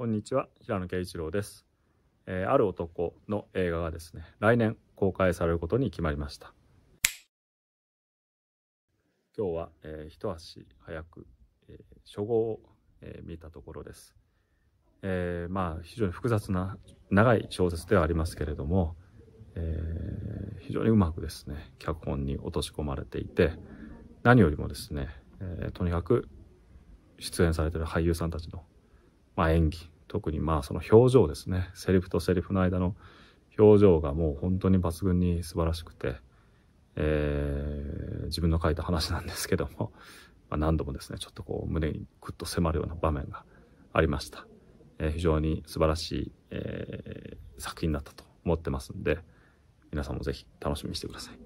こんにちは平野圭一郎です、えー、ある男の映画がですね来年公開されることに決まりました今日は、えー、一足早く、えー、初号を、えー、見たところです、えー、まあ非常に複雑な長い小説ではありますけれども、えー、非常にうまくですね脚本に落とし込まれていて何よりもですね、えー、とにかく出演されてる俳優さんたちのまあ、演技特にまあその表情ですねセリフとセリフの間の表情がもう本当に抜群に素晴らしくて、えー、自分の書いた話なんですけども、まあ、何度もですねちょっとこう胸にグッと迫るような場面がありました、えー、非常に素晴らしい、えー、作品だったと思ってますんで皆さんも是非楽しみにしてください